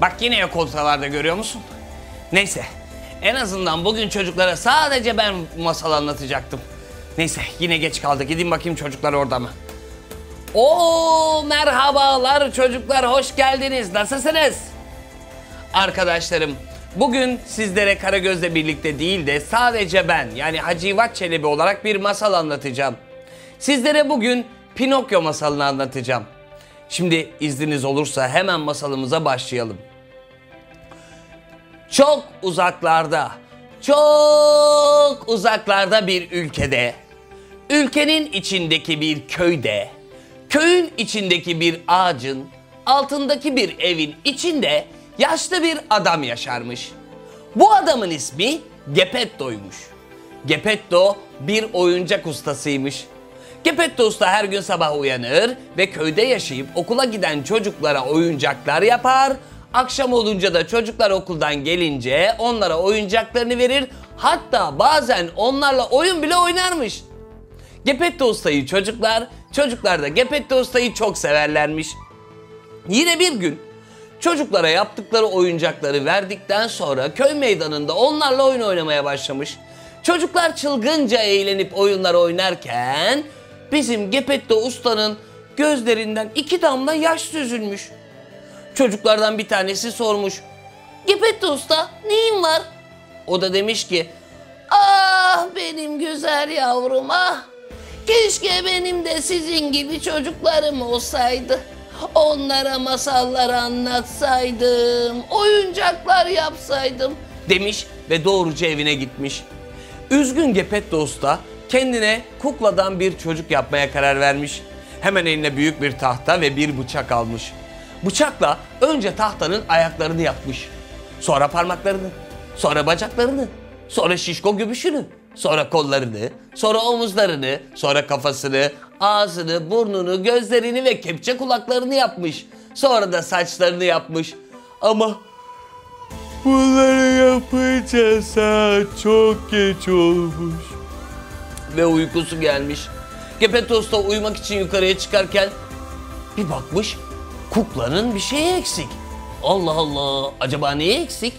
Bak yine yok olsalarda görüyor musun? Neyse. En azından bugün çocuklara sadece ben masal anlatacaktım. Neyse yine geç kaldık. Gidin bakayım çocuklar orada mı? Oo merhabalar çocuklar hoş geldiniz. Nasılsınız? Arkadaşlarım bugün sizlere Karagöz'le birlikte değil de sadece ben yani Hacı Hacivat Çelebi olarak bir masal anlatacağım. Sizlere bugün Pinokyo masalını anlatacağım. Şimdi izniniz olursa hemen masalımıza başlayalım. Çok uzaklarda, çok uzaklarda bir ülkede, ülkenin içindeki bir köyde, köyün içindeki bir ağacın, altındaki bir evin içinde yaşlı bir adam yaşarmış. Bu adamın ismi Gepetto'ymuş. Gepetto bir oyuncak ustasıymış Gepetto da her gün sabah uyanır ve köyde yaşayıp okula giden çocuklara oyuncaklar yapar. Akşam olunca da çocuklar okuldan gelince onlara oyuncaklarını verir. Hatta bazen onlarla oyun bile oynarmış. Gepetto Usta'yı çocuklar, çocuklar da Gepetto Usta'yı çok severlermiş. Yine bir gün çocuklara yaptıkları oyuncakları verdikten sonra köy meydanında onlarla oyun oynamaya başlamış. Çocuklar çılgınca eğlenip oyunlar oynarken bizim Gepetto Usta'nın gözlerinden iki damla yaş süzülmüş. Çocuklardan bir tanesi sormuş. Gepetto Usta neyin var? O da demiş ki Ah benim güzel yavrum ah. Keşke benim de sizin gibi çocuklarım olsaydı. Onlara masallar anlatsaydım, oyuncaklar yapsaydım demiş ve doğruca evine gitmiş. Üzgün Gepetto Usta kendine kukladan bir çocuk yapmaya karar vermiş. Hemen eline büyük bir tahta ve bir bıçak almış. Bıçakla önce tahtanın ayaklarını yapmış. Sonra parmaklarını, sonra bacaklarını, sonra şişko göbüşünü, sonra kollarını, sonra omuzlarını, sonra kafasını, ağzını, burnunu, gözlerini ve kepçe kulaklarını yapmış. Sonra da saçlarını yapmış. Ama bunları yapınca çok geç olmuş ve uykusu gelmiş. Gepetos'ta uyumak için yukarıya çıkarken bir bakmış kuklanın bir şeyi eksik. Allah Allah acaba neyi eksik?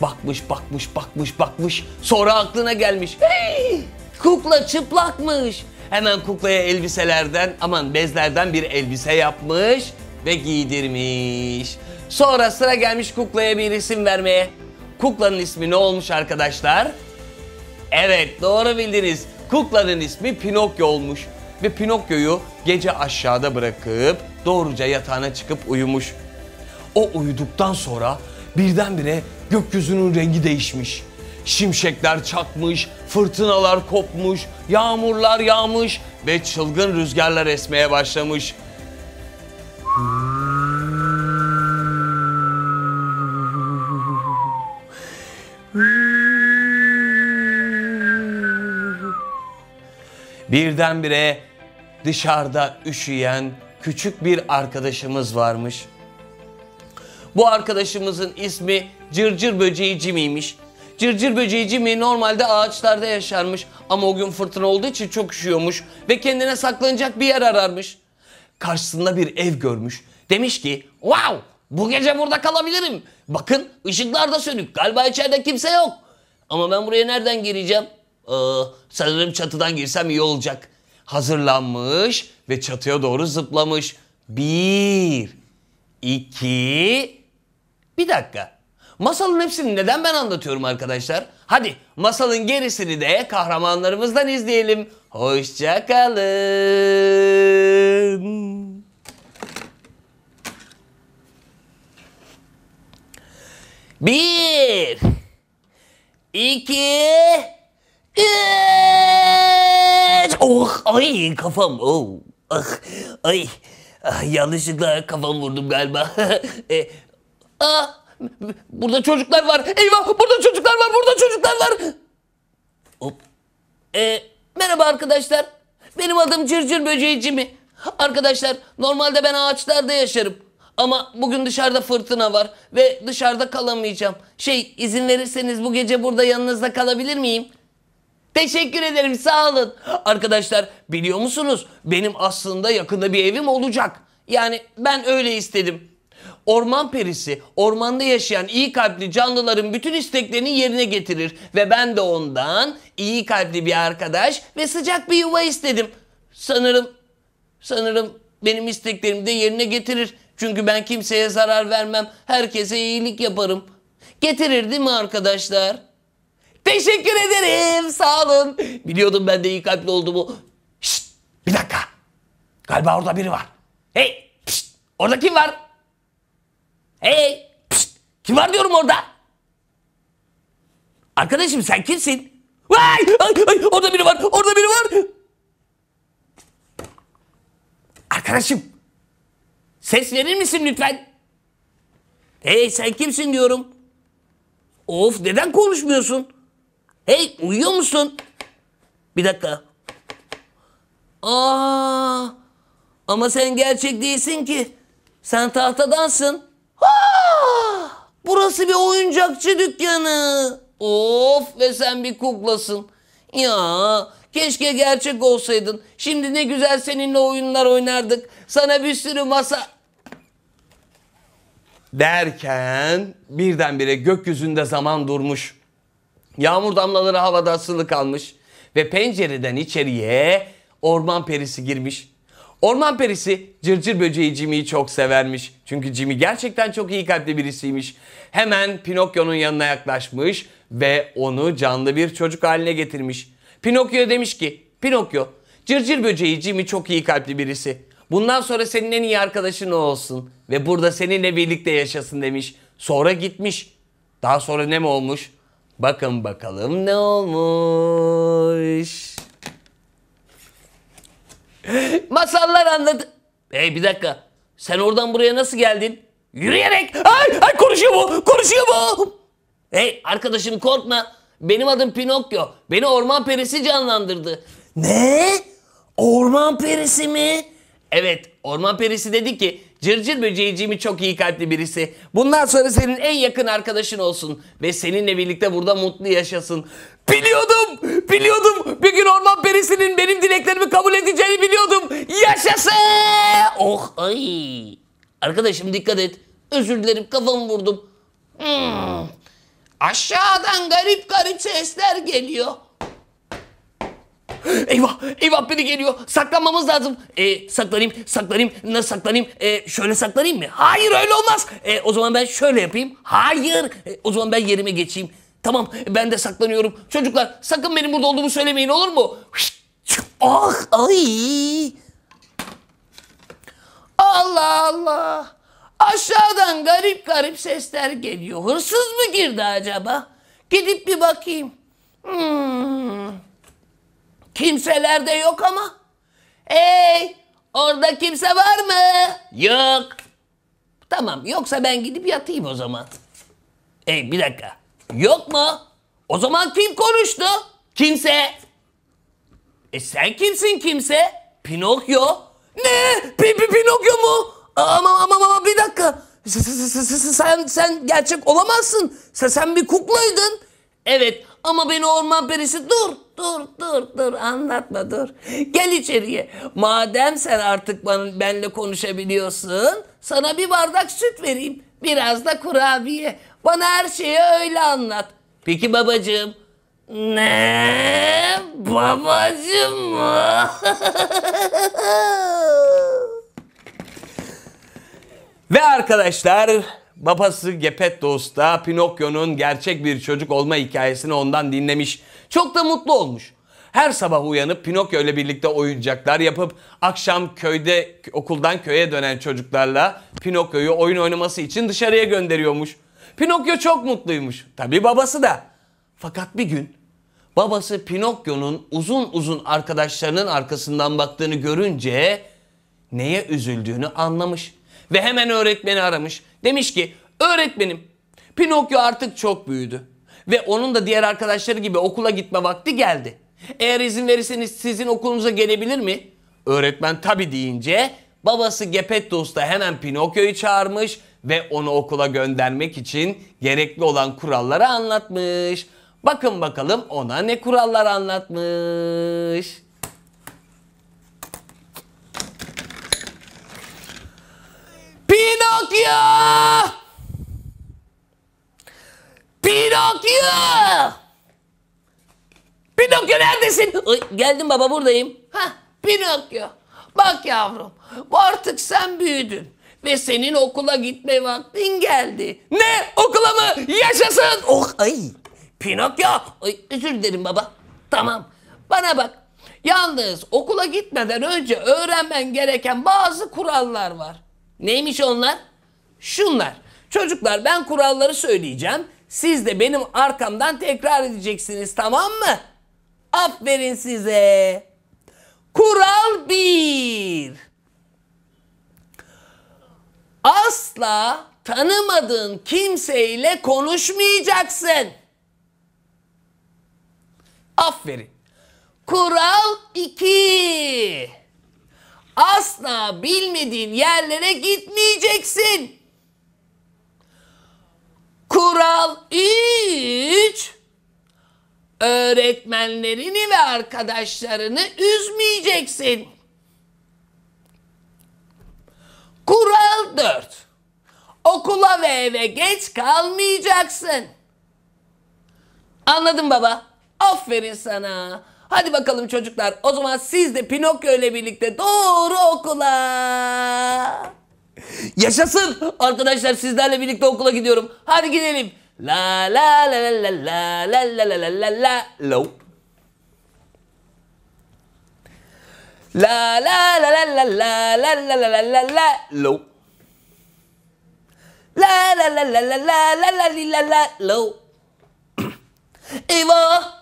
Bakmış bakmış bakmış bakmış sonra aklına gelmiş. Hey! Kukla çıplakmış. Hemen kuklaya elbiselerden aman bezlerden bir elbise yapmış ve giydirmiş. Sonra sıra gelmiş kuklaya bir isim vermeye. Kuklanın ismi ne olmuş arkadaşlar? Evet doğru bildiniz. Kuklanın ismi Pinokyo olmuş ve Pinokyo'yu gece aşağıda bırakıp doğruca yatağına çıkıp uyumuş. O uyuduktan sonra birdenbire gökyüzünün rengi değişmiş. Şimşekler çakmış, fırtınalar kopmuş, yağmurlar yağmış ve çılgın rüzgarlar esmeye başlamış.'' birdenbire dışarıda üşüyen küçük bir arkadaşımız varmış. Bu arkadaşımızın ismi Cırcır Böceği Cimi'ymiş. Cırcır böceği cimi normalde ağaçlarda yaşarmış ama o gün fırtına olduğu için çok üşüyormuş ve kendine saklanacak bir yer ararmış. Karşısında bir ev görmüş. Demiş ki wow bu gece burada kalabilirim. Bakın ışıklar da sönük galiba içeride kimse yok. Ama ben buraya nereden gireceğim? Ee, sanırım çatıdan girsem iyi olacak. Hazırlanmış ve çatıya doğru zıplamış. Bir, iki, bir dakika. Masalın hepsini neden ben anlatıyorum arkadaşlar? Hadi masalın gerisini de kahramanlarımızdan izleyelim. Hoşça kalın. Bir, iki, Oh ay kafam. Oh. Ah ay. Ah, yanlışlıkla kafam vurdum galiba. e, ah, burada çocuklar var. Eyvah burada çocuklar var. Burada çocuklar var. Hop. E, merhaba arkadaşlar. Benim adım Cırcır Böceğici mi? Arkadaşlar normalde ben ağaçlarda yaşarım. Ama bugün dışarıda fırtına var ve dışarıda kalamayacağım. Şey izin verirseniz bu gece burada yanınızda kalabilir miyim? Teşekkür ederim sağ olun. Arkadaşlar biliyor musunuz benim aslında yakında bir evim olacak. Yani ben öyle istedim. Orman perisi ormanda yaşayan iyi kalpli canlıların bütün isteklerini yerine getirir ve ben de ondan iyi kalpli bir arkadaş ve sıcak bir yuva istedim. Sanırım sanırım benim isteklerimi de yerine getirir. Çünkü ben kimseye zarar vermem. Herkese iyilik yaparım. Getirir değil mi arkadaşlar? Teşekkür ederim. Sağ olun. Biliyordum ben de iyi kalpli olduğumu. Şşt bir dakika. Galiba orada biri var. Hey. Pişt, orada kim var? Hey. Pişt, kim var diyorum orada. Arkadaşım sen kimsin? Vay! Ay, ay, orada biri var. Orada biri var. Arkadaşım. Ses verir misin lütfen? Hey sen kimsin diyorum. Of neden konuşmuyorsun? Hey uyuyor musun? Bir dakika. Aa, ama sen gerçek değilsin ki. Sen tahtadansın. Ha, burası bir oyuncakçı dükkanı. Of ve sen bir kuklasın. Ya keşke gerçek olsaydın. Şimdi ne güzel seninle oyunlar oynardık. Sana bir sürü masa... Derken birdenbire gökyüzünde zaman durmuş. Yağmur damlaları havada asılı kalmış ve pencereden içeriye orman perisi girmiş. Orman perisi cırcır böceği Jimmy'yi çok severmiş. Çünkü Jimmy gerçekten çok iyi kalpli birisiymiş. Hemen Pinokyo'nun yanına yaklaşmış ve onu canlı bir çocuk haline getirmiş. Pinokyo demiş ki, Pinokyo, cırcır böceği Jimmy çok iyi kalpli birisi. Bundan sonra senin en iyi arkadaşın o olsun ve burada seninle birlikte yaşasın demiş. Sonra gitmiş. Daha sonra ne mi olmuş? Bakın bakalım ne olmuş. Masallar anladı. Hey bir dakika. Sen oradan buraya nasıl geldin? Yürüyerek. Ay, ay konuşuyor bu. Konuşuyor bu. Hey arkadaşım korkma. Benim adım Pinokyo. Beni orman perisi canlandırdı. Ne? Orman perisi mi? Evet orman perisi dedi ki Cırcır böceğiciğimi çok iyi kalpli birisi. Bundan sonra senin en yakın arkadaşın olsun. Ve seninle birlikte burada mutlu yaşasın. Biliyordum, biliyordum. Bir gün orman perisinin benim dileklerimi kabul edeceğini biliyordum. Yaşasın! Oh, ay. Arkadaşım dikkat et. Özür dilerim kafamı vurdum. Hmm. Aşağıdan garip garip sesler geliyor. Eyvah! Eyvah biri geliyor. Saklanmamız lazım. E, saklanayım, saklanayım. Nasıl saklanayım? E, şöyle saklanayım mı? Hayır öyle olmaz. E, o zaman ben şöyle yapayım. Hayır. E, o zaman ben yerime geçeyim. Tamam ben de saklanıyorum. Çocuklar sakın benim burada olduğumu söylemeyin olur mu? Ah ay. Allah Allah. Aşağıdan garip garip sesler geliyor. Hırsız mı girdi acaba? Gidip bir bakayım. Hmm. Kimselerde yok ama. Hey orada kimse var mı? Yok. Tamam yoksa ben gidip yatayım o zaman. Hey bir dakika. Yok mu? O zaman kim konuştu? Kimse. E sen kimsin kimse? Pinokyo. Ne? Pi pi Pinokyo mu? Ama ama ama bir dakika. Sen sen gerçek olamazsın. Sen, sen bir kuklaydın. Evet ama beni orman perisi dur. Dur dur dur anlatma dur. Gel içeriye. Madem sen artık ben, benle konuşabiliyorsun sana bir bardak süt vereyim. Biraz da kurabiye. Bana her şeyi öyle anlat. Peki babacığım. Ne? Babacığım mı? Ve arkadaşlar babası Gepetto'sta Pinokyo'nun gerçek bir çocuk olma hikayesini ondan dinlemiş. Çok da mutlu olmuş. Her sabah uyanıp Pinokyo ile birlikte oyuncaklar yapıp akşam köyde okuldan köye dönen çocuklarla Pinokyo'yu oyun oynaması için dışarıya gönderiyormuş. Pinokyo çok mutluymuş. Tabii babası da. Fakat bir gün babası Pinokyo'nun uzun uzun arkadaşlarının arkasından baktığını görünce neye üzüldüğünü anlamış ve hemen öğretmeni aramış. Demiş ki öğretmenim Pinokyo artık çok büyüdü. Ve onun da diğer arkadaşları gibi okula gitme vakti geldi. Eğer izin verirseniz sizin okulunuza gelebilir mi? Öğretmen tabi deyince babası Gepettos da hemen Pinokyo'yu çağırmış ve onu okula göndermek için gerekli olan kuralları anlatmış. Bakın bakalım ona ne kurallar anlatmış. Pinokyo! Pinokyo! Pinokyo neredesin? Ay, geldim baba buradayım. Ha, Pinokyo. Bak yavrum artık sen büyüdün ve senin okula gitme vaktin geldi. Ne okula mı? Yaşasın! Oh ay Pinokyo. Ay, özür dilerim baba. Tamam bana bak. Yalnız okula gitmeden önce öğrenmen gereken bazı kurallar var. Neymiş onlar? Şunlar. Çocuklar ben kuralları söyleyeceğim. Siz de benim arkamdan tekrar edeceksiniz tamam mı? Aferin size. Kural 1. Asla tanımadığın kimseyle konuşmayacaksın. Aferin. Kural 2. Asla bilmediğin yerlere gitmeyeceksin. Kural 3. Öğretmenlerini ve arkadaşlarını üzmeyeceksin. Kural 4. Okula ve eve geç kalmayacaksın. Anladın baba. Aferin sana. Hadi bakalım çocuklar. O zaman siz de Pinokyo ile birlikte doğru okula. Yaşasın arkadaşlar sizlerle birlikte okula gidiyorum. Hadi gidelim. La la la la la la la la la la la la la La la la la la la la la la la la la lo. La la la la la la la la li la la lo. Eyvah!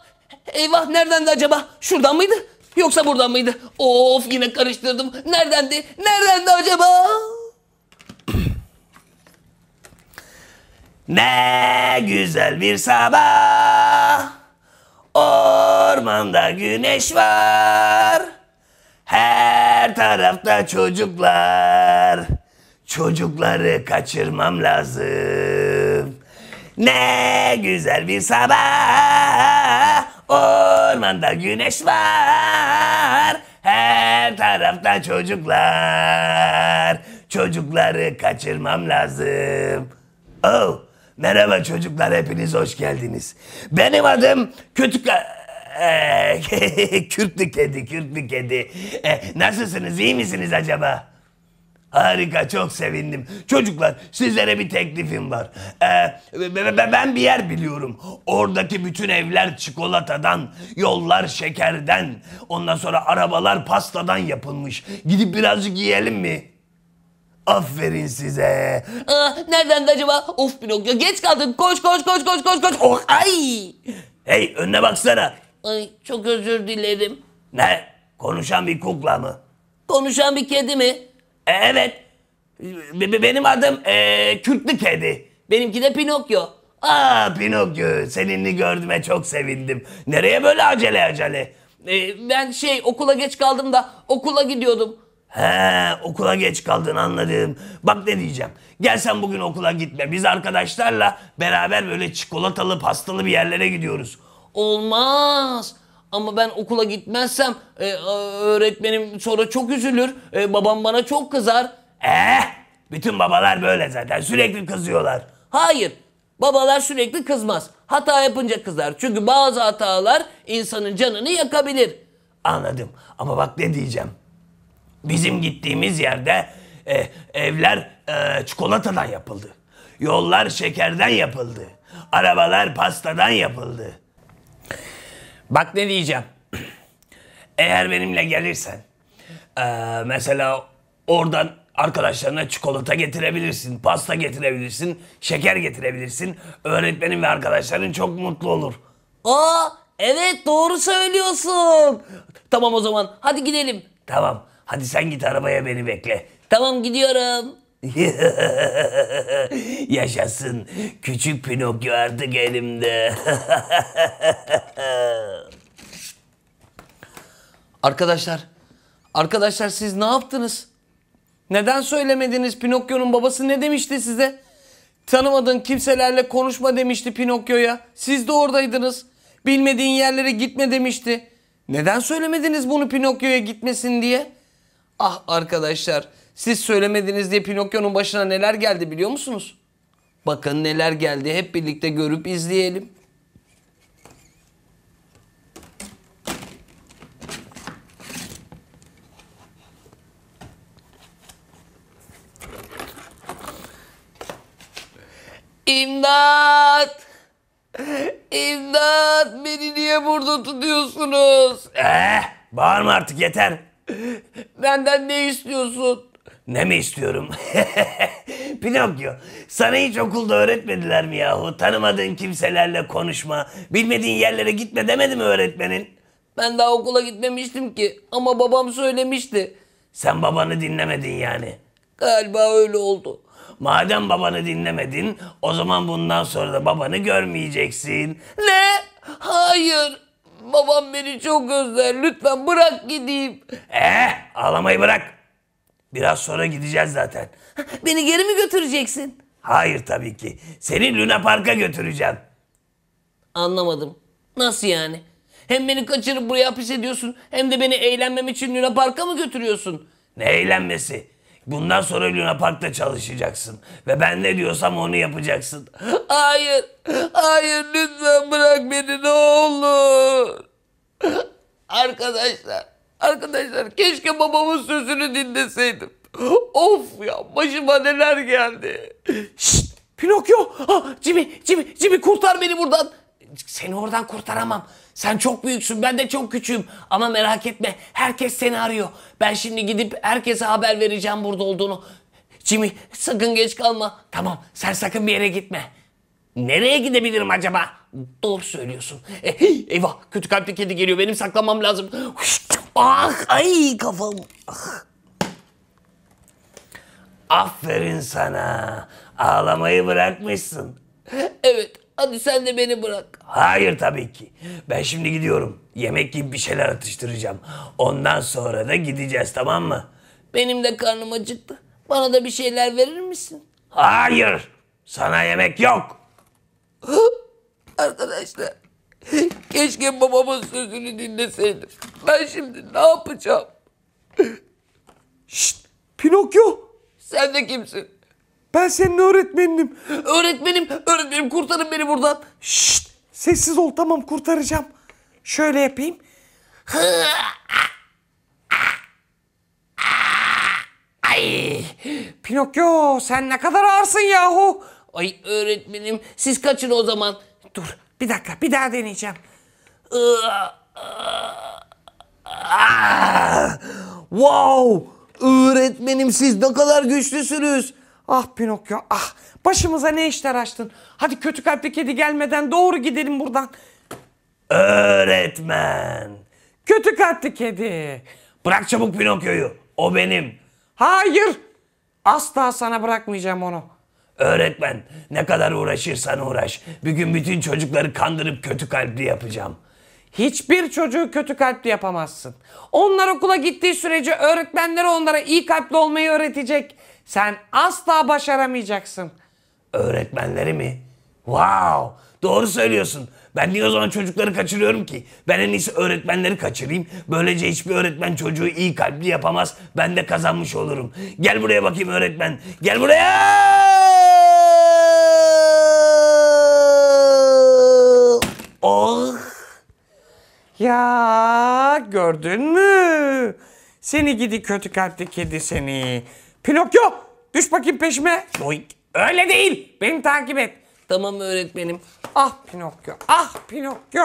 Eyvah neredendi acaba? Şuradan mıydı? Yoksa buradan mıydı? Of yine karıştırdım. Neredendi? Neredendi acaba? Ne güzel bir sabah Ormanda güneş var Her tarafta çocuklar Çocukları kaçırmam lazım Ne güzel bir sabah Ormanda güneş var Her tarafta çocuklar Çocukları kaçırmam lazım Oh Merhaba çocuklar hepiniz hoş geldiniz. Benim adım Kötü... Ee, kürtlü kedi, kürtlü kedi. E, nasılsınız, iyi misiniz acaba? Harika, çok sevindim. Çocuklar, sizlere bir teklifim var. Ee, ben bir yer biliyorum. Oradaki bütün evler çikolatadan, yollar şekerden, ondan sonra arabalar pastadan yapılmış. Gidip birazcık yiyelim mi? Aferin size. Aa, ah, nereden acaba? Of Pinokyo geç kaldın. Koş koş koş koş koş koş. Oh ay. Hey önüne baksana. Ay çok özür dilerim. Ne? Konuşan bir kukla mı? Konuşan bir kedi mi? E, evet. B- benim adım e, Kürtlü Kedi. Benimki de Pinokyo. Aa ah, Pinokyo seninle gördüğüme çok sevindim. Nereye böyle acele acele? E, ben şey okula geç kaldım da okula gidiyordum. He okula geç kaldın anladım. Bak ne diyeceğim. Gel sen bugün okula gitme. Biz arkadaşlarla beraber böyle çikolatalı pastalı bir yerlere gidiyoruz. Olmaz. Ama ben okula gitmezsem e, öğretmenim sonra çok üzülür. E, babam bana çok kızar. Eh bütün babalar böyle zaten sürekli kızıyorlar. Hayır babalar sürekli kızmaz. Hata yapınca kızar. Çünkü bazı hatalar insanın canını yakabilir. Anladım ama bak ne diyeceğim. Bizim gittiğimiz yerde e, evler e, çikolatadan yapıldı. Yollar şekerden yapıldı. Arabalar pastadan yapıldı. Bak ne diyeceğim. Eğer benimle gelirsen e, mesela oradan arkadaşlarına çikolata getirebilirsin, pasta getirebilirsin, şeker getirebilirsin. Öğretmenin ve arkadaşların çok mutlu olur. Aa evet doğru söylüyorsun. Tamam o zaman hadi gidelim. Tamam. Hadi sen git arabaya beni bekle. Tamam gidiyorum. Yaşasın. Küçük Pinokyo artık elimde. arkadaşlar, arkadaşlar siz ne yaptınız? Neden söylemediniz Pinokyo'nun babası ne demişti size? Tanımadığın kimselerle konuşma demişti Pinokyo'ya. Siz de oradaydınız. Bilmediğin yerlere gitme demişti. Neden söylemediniz bunu Pinokyo'ya gitmesin diye? Ah arkadaşlar siz söylemediniz diye Pinokyo'nun başına neler geldi biliyor musunuz? Bakın neler geldi hep birlikte görüp izleyelim. İmdat! İmdat! Beni niye burada tutuyorsunuz? Eh, bağırma artık yeter. Benden ne istiyorsun? Ne mi istiyorum? Pinokyo, sana hiç okulda öğretmediler mi yahu? Tanımadığın kimselerle konuşma, bilmediğin yerlere gitme demedi mi öğretmenin? Ben daha okula gitmemiştim ki ama babam söylemişti. Sen babanı dinlemedin yani. Galiba öyle oldu. Madem babanı dinlemedin, o zaman bundan sonra da babanı görmeyeceksin. Ne? Hayır. Babam beni çok özler. Lütfen bırak gideyim. Eh ağlamayı bırak. Biraz sonra gideceğiz zaten. Beni geri mi götüreceksin? Hayır tabii ki. Seni Luna Park'a götüreceğim. Anlamadım. Nasıl yani? Hem beni kaçırıp buraya hapis ediyorsun hem de beni eğlenmem için Luna Park'a mı götürüyorsun? Ne eğlenmesi? Bundan sonra Luna Park'ta çalışacaksın. Ve ben ne diyorsam onu yapacaksın. Hayır, hayır lütfen bırak beni ne olur. Arkadaşlar, arkadaşlar keşke babamın sözünü dinleseydim. Of ya başıma neler geldi. Şşt Pinokyo, ah, Jimmy, Jimmy, Jimmy kurtar beni buradan. Seni oradan kurtaramam. Sen çok büyüksün ben de çok küçüğüm. Ama merak etme herkes seni arıyor. Ben şimdi gidip herkese haber vereceğim burada olduğunu. Jimmy sakın geç kalma. Tamam sen sakın bir yere gitme. Nereye gidebilirim acaba? Doğru söylüyorsun. E, hey, eyvah kötü kalpli kedi geliyor benim saklamam lazım. Ah ay kafam. Ah. Aferin sana. Ağlamayı bırakmışsın. Evet Hadi sen de beni bırak. Hayır tabii ki. Ben şimdi gidiyorum. Yemek gibi bir şeyler atıştıracağım. Ondan sonra da gideceğiz tamam mı? Benim de karnım acıktı. Bana da bir şeyler verir misin? Hayır. Sana yemek yok. Arkadaşlar keşke babamın sözünü dinleseydim. Ben şimdi ne yapacağım? Şşt Pinokyo. Sen de kimsin? Ben senin öğretmeninim. Öğretmenim, öğretmenim kurtarın beni buradan. Şşt, sessiz ol tamam kurtaracağım. Şöyle yapayım. Ay, Pinokyo sen ne kadar ağırsın yahu. Ay öğretmenim siz kaçın o zaman. Dur bir dakika bir daha deneyeceğim. Iı, ıı, ıı, wow! Öğretmenim siz ne kadar güçlüsünüz. Ah Pinokyo ah başımıza ne işler açtın. Hadi kötü kalpli kedi gelmeden doğru gidelim buradan. Öğretmen. Kötü kalpli kedi. Bırak çabuk Pinokyo'yu. O benim. Hayır. Asla sana bırakmayacağım onu. Öğretmen ne kadar uğraşırsan uğraş. Bir gün bütün çocukları kandırıp kötü kalpli yapacağım. Hiçbir çocuğu kötü kalpli yapamazsın. Onlar okula gittiği sürece öğretmenleri onlara iyi kalpli olmayı öğretecek. Sen asla başaramayacaksın. Öğretmenleri mi? Wow! Doğru söylüyorsun. Ben niye o zaman çocukları kaçırıyorum ki? Ben en iyisi öğretmenleri kaçırayım. Böylece hiçbir öğretmen çocuğu iyi kalpli yapamaz. Ben de kazanmış olurum. Gel buraya bakayım öğretmen. Gel buraya! Oh! Ya gördün mü? Seni gidi kötü kalpli kedi seni. Pinokyo düş bakayım peşime. Yoink. Öyle değil. Beni takip et. Tamam öğretmenim. Ah Pinokyo. Ah Pinokyo.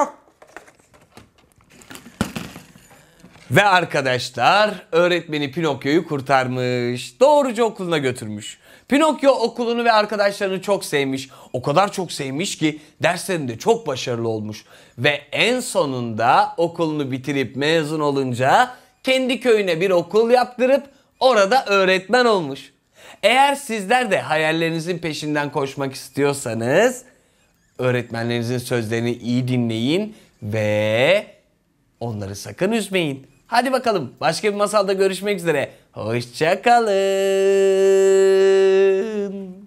Ve arkadaşlar öğretmeni Pinokyo'yu kurtarmış. Doğruca okuluna götürmüş. Pinokyo okulunu ve arkadaşlarını çok sevmiş. O kadar çok sevmiş ki derslerinde çok başarılı olmuş. Ve en sonunda okulunu bitirip mezun olunca kendi köyüne bir okul yaptırıp orada öğretmen olmuş. Eğer sizler de hayallerinizin peşinden koşmak istiyorsanız öğretmenlerinizin sözlerini iyi dinleyin ve onları sakın üzmeyin. Hadi bakalım başka bir masalda görüşmek üzere. Hoşçakalın.